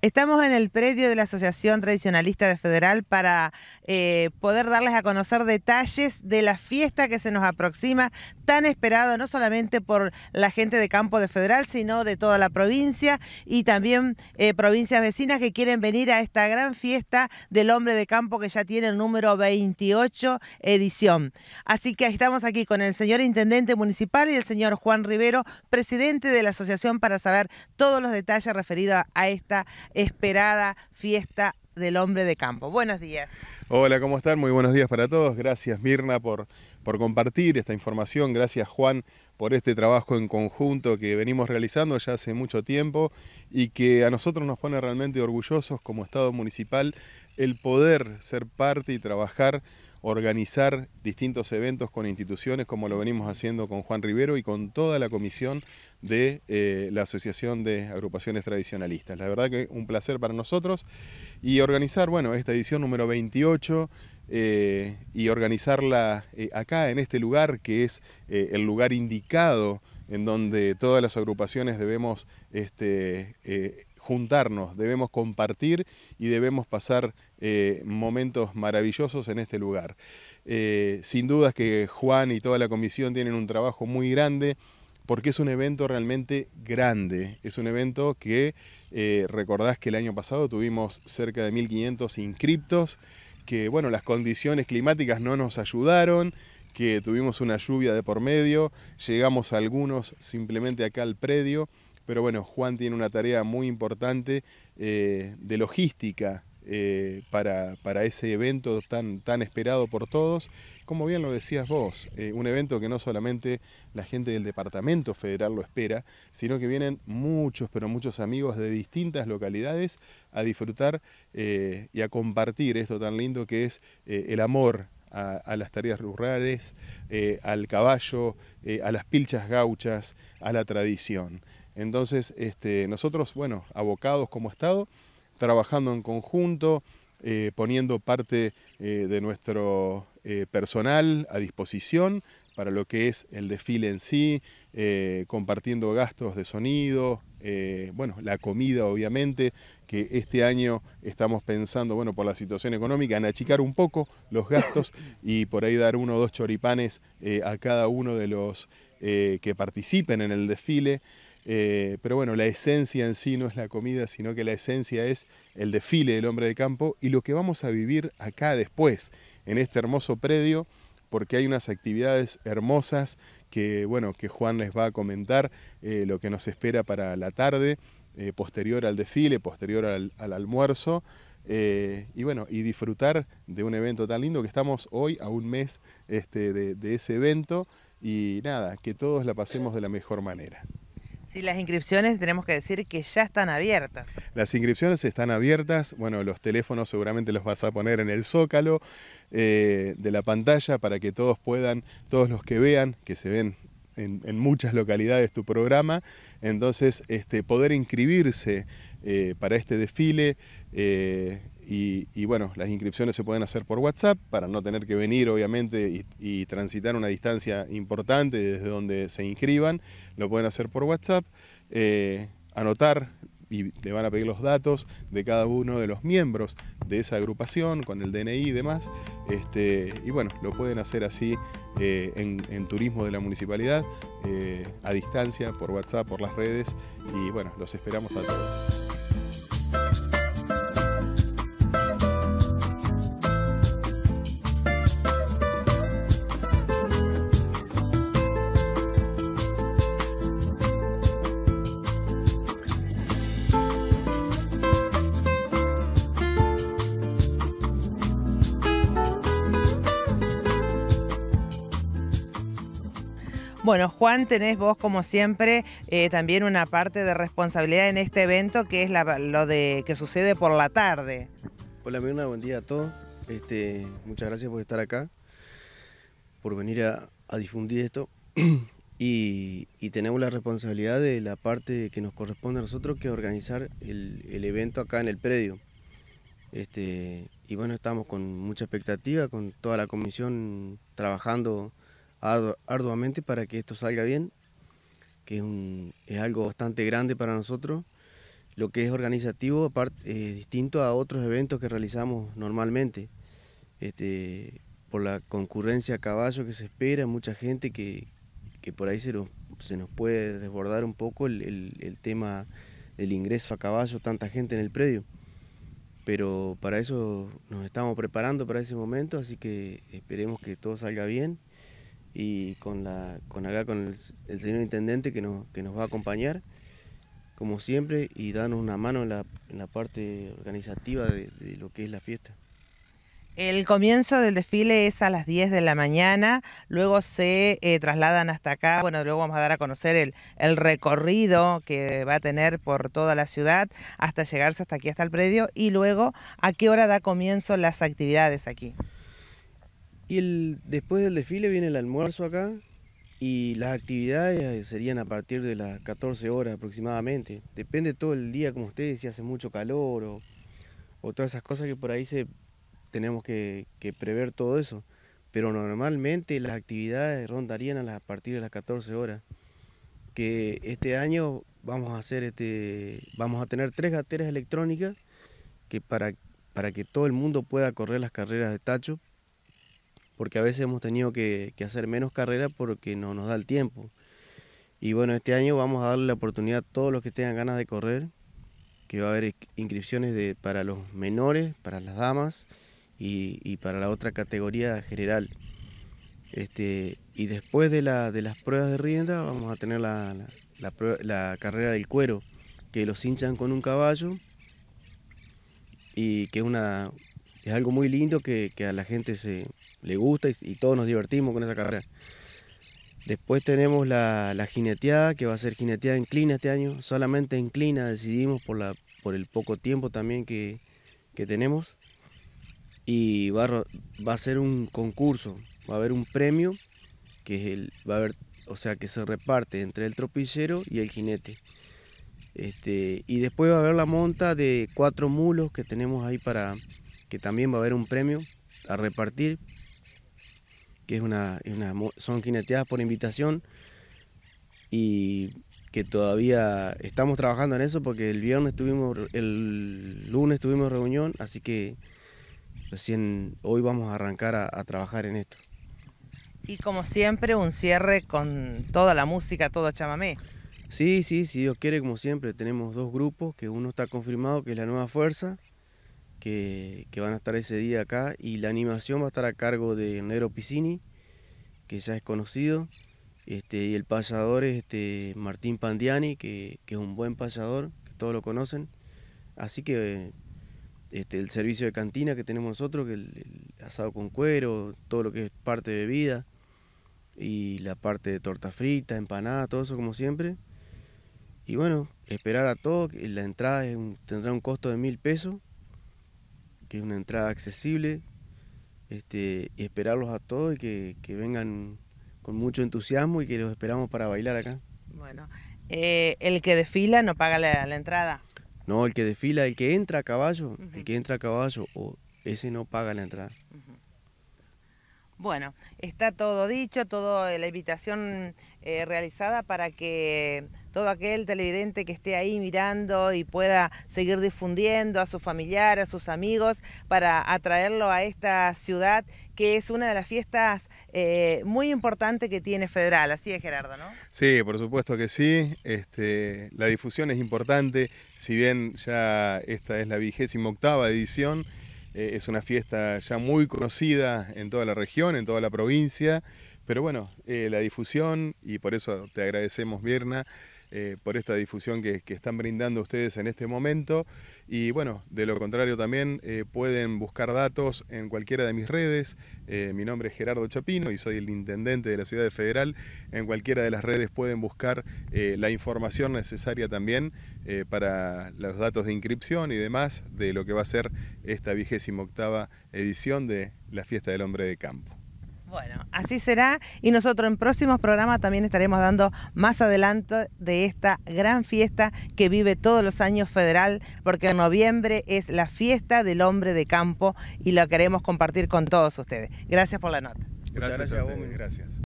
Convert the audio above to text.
Estamos en el predio de la Asociación Tradicionalista de Federal para eh, poder darles a conocer detalles de la fiesta que se nos aproxima, tan esperado no solamente por la gente de Campo de Federal, sino de toda la provincia y también eh, provincias vecinas que quieren venir a esta gran fiesta del hombre de campo que ya tiene el número 28 edición. Así que estamos aquí con el señor Intendente Municipal y el señor Juan Rivero, presidente de la Asociación, para saber todos los detalles referidos a esta esperada fiesta del hombre de campo. Buenos días. Hola, ¿cómo están? Muy buenos días para todos. Gracias Mirna por, por compartir esta información. Gracias Juan por este trabajo en conjunto que venimos realizando ya hace mucho tiempo y que a nosotros nos pone realmente orgullosos como Estado municipal el poder ser parte y trabajar organizar distintos eventos con instituciones como lo venimos haciendo con Juan Rivero y con toda la comisión de eh, la Asociación de Agrupaciones Tradicionalistas. La verdad que un placer para nosotros y organizar, bueno, esta edición número 28 eh, y organizarla eh, acá en este lugar que es el lugar indicado en donde todas las agrupaciones debemos este, eh, juntarnos, debemos compartir y debemos pasar eh, momentos maravillosos en este lugar. Eh, sin dudas que Juan y toda la comisión tienen un trabajo muy grande porque es un evento realmente grande, es un evento que recordás que el año pasado tuvimos cerca de 1.500 inscriptos, que bueno, las condiciones climáticas no nos ayudaron, que tuvimos una lluvia de por medio, llegamos algunos simplemente acá al predio, pero bueno, Juan tiene una tarea muy importante eh, de logística eh, para, ese evento tan, tan esperado por todos. Como bien lo decías vos, eh, un evento que no solamente la gente del Departamento Federal lo espera, sino que vienen muchos, pero muchos amigos de distintas localidades a disfrutar y a compartir esto tan lindo que es el amor a, las tareas rurales, eh, al caballo, eh, a las pilchas gauchas, a la tradición. Entonces, este, nosotros, bueno, abocados como Estado, trabajando en conjunto, eh, poniendo parte de nuestro personal a disposición para lo que es el desfile en sí, eh, compartiendo gastos de sonido, eh, bueno, la comida obviamente, que este año estamos pensando, bueno, por la situación económica, en achicar un poco los gastos y por ahí dar uno o dos choripanes eh, a cada uno de los que participen en el desfile. pero bueno, la esencia en sí no es la comida, sino que la esencia es el desfile del hombre de campo y lo que vamos a vivir acá después, en este hermoso predio porque hay unas actividades hermosas que, bueno, que Juan les va a comentar eh, lo que nos espera para la tarde, eh, posterior al desfile, posterior al, almuerzo, eh, y bueno, y disfrutar de un evento tan lindo que estamos hoy a un mes este, de ese evento, y nada, que todos la pasemos de la mejor manera. Y las inscripciones tenemos que decir que ya están abiertas. Las inscripciones están abiertas, bueno, los teléfonos seguramente los vas a poner en el zócalo eh, de la pantalla para que todos puedan, todos los que vean, que se ven en, muchas localidades tu programa. Entonces, este, poder inscribirse eh, para este desfile eh, y, bueno, las inscripciones se pueden hacer por WhatsApp para no tener que venir, obviamente, y, transitar una distancia importante desde donde se inscriban. Lo pueden hacer por WhatsApp, eh, anotar y le van a pedir los datos de cada uno de los miembros de esa agrupación con el DNI y demás. Este, y bueno, lo pueden hacer así eh, en, turismo de la municipalidad, eh, a distancia, por WhatsApp, por las redes. Y bueno, los esperamos a todos. Bueno, Juan, tenés vos como siempre eh, también una parte de responsabilidad en este evento que es lo de que sucede por la tarde. Hola Mirna, buen día a todos. Este, muchas gracias por estar acá, por venir a, difundir esto. Y, tenemos la responsabilidad de la parte que nos corresponde a nosotros, que es organizar el, evento acá en el predio. Este, y bueno, estamos con mucha expectativa, con toda la comisión trabajando arduamente para que esto salga bien, que es, algo bastante grande para nosotros. Lo que es organizativo aparte, distinto a otros eventos que realizamos normalmente, este, por la concurrencia a caballo que se espera, mucha gente que, por ahí se nos, puede desbordar un poco el tema del ingreso a caballo, tanta gente en el predio pero para eso nos estamos preparando para ese momento, así que esperemos que todo salga bien y con la con acá con el, señor intendente que nos, que nos va a acompañar como siempre y darnos una mano en la, parte organizativa de, lo que es la fiesta. El comienzo del desfile es a las 10 de la mañana, luego se eh, trasladan hasta acá, bueno, luego vamos a dar a conocer el, el, recorrido que va a tener por toda la ciudad hasta llegarse hasta aquí, hasta el predio, y luego a qué hora da comienzo las actividades aquí. Y el, después del desfile viene el almuerzo acá y las actividades eh, serían a partir de las 14 horas aproximadamente. Depende todo el día, como ustedes, si hace mucho calor o, todas esas cosas que por ahí se, tenemos que, prever todo eso. Pero normalmente las actividades rondarían a, las, partir de las 14 horas. Que este año vamos a hacer este vamos a tener tres gateras electrónicas que para, para que todo el mundo pueda correr las carreras de tacho porque a veces hemos tenido que, hacer menos carreras porque no nos da el tiempo. Y bueno, este año vamos a darle la oportunidad a todos los que tengan ganas de correr, que va a haber inscripciones de, para los menores, para las damas y, para la otra categoría general. Este, y después de, las pruebas de rienda vamos a tener la, la, carrera del cuero, que los hinchan con un caballo y que es una, es algo muy lindo que, a la gente se, le gusta y, todos nos divertimos con esa carrera. Después tenemos la, jineteada, que va a ser jineteada inclina este año. Solamente inclina decidimos por, la, por el poco tiempo también que, tenemos. Y va, a ser un concurso, va a haber un premio, que es el, va a haber, o sea, que se reparte entre el tropillero y el jinete. Este, y después va a haber la monta de cuatro mulos que tenemos ahí para, que también va a haber un premio a repartir, que es una, son jineteadas por invitación y que todavía estamos trabajando en eso porque el viernes tuvimos, el lunes tuvimos reunión, así que recién hoy vamos a arrancar a, trabajar en esto. Y como siempre, un cierre con toda la música, todo chamamé. Sí, sí, si Dios quiere, como siempre, tenemos dos grupos, que uno está confirmado, que es la Nueva Fuerza, que, van a estar ese día acá y la animación va a estar a cargo de Nero Piscini, que ya es conocido, este, y el pasador es este, Martín Pandiani, que, es un buen pasador, que todos lo conocen. Así que este, el servicio de cantina que tenemos nosotros, que el, asado con cuero, todo lo que es parte de bebida, y la parte de torta frita, empanada, todo eso como siempre. Y bueno, esperar a todo, la entrada tendrá un costo de mil pesos que es una entrada accesible, este, y esperarlos a todos y que, vengan con mucho entusiasmo y que los esperamos para bailar acá. Bueno, eh, el que desfila no paga la, entrada. No, el que desfila, el que entra a caballo, el que entra a caballo, o ese no paga la entrada. Bueno, está todo dicho, toda eh, la invitación eh, realizada para que todo aquel televidente que esté ahí mirando y pueda seguir difundiendo a su familiar, a sus amigos, para atraerlo a esta ciudad que es una de las fiestas eh, muy importantes que tiene Federal, así es Gerardo, ¿no? Sí, por supuesto que sí, este, la difusión es importante, si bien ya esta es la vigésima octava edición, eh, es una fiesta ya muy conocida en toda la región, en toda la provincia, pero bueno, eh, la difusión, y por eso te agradecemos Vierna, eh, por esta difusión que, están brindando ustedes en este momento. Y bueno, de lo contrario también eh, pueden buscar datos en cualquiera de mis redes. Eh, mi nombre es Gerardo Chapino y soy el intendente de la Ciudad de Federal. En cualquiera de las redes pueden buscar la información necesaria también para los datos de inscripción y demás de lo que va a ser esta vigésima octava edición de la Fiesta del Hombre de Campo. Bueno, así será y nosotros en próximos programas también estaremos dando más adelante de esta gran fiesta que vive todos los años federal, porque en noviembre es la fiesta del hombre de campo y la queremos compartir con todos ustedes. Gracias por la nota. Gracias, a vos, gracias.